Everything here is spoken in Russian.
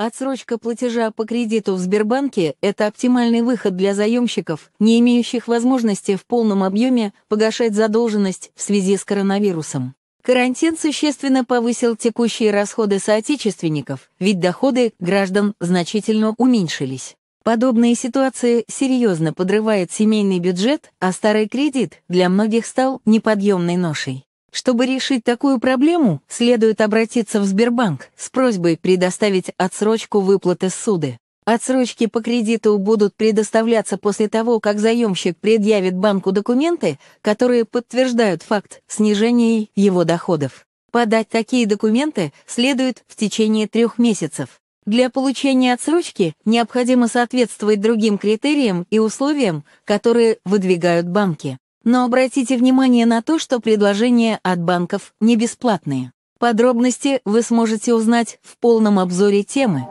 Отсрочка платежа по кредиту в Сбербанке – это оптимальный выход для заемщиков, не имеющих возможности в полном объеме погашать задолженность в связи с коронавирусом. Карантин существенно повысил текущие расходы соотечественников, ведь доходы граждан значительно уменьшились. Подобная ситуация серьезно подрывает семейный бюджет, а старый кредит для многих стал неподъемной ношей. Чтобы решить такую проблему, следует обратиться в Сбербанк с просьбой предоставить отсрочку выплаты суды. Отсрочки по кредиту будут предоставляться после того, как заемщик предъявит банку документы, которые подтверждают факт снижения его доходов. Подать такие документы следует в течение трех месяцев. Для получения отсрочки необходимо соответствовать другим критериям и условиям, которые выдвигают банки. Но обратите внимание на то, что предложения от банков не бесплатные. Подробности вы сможете узнать в полном обзоре темы.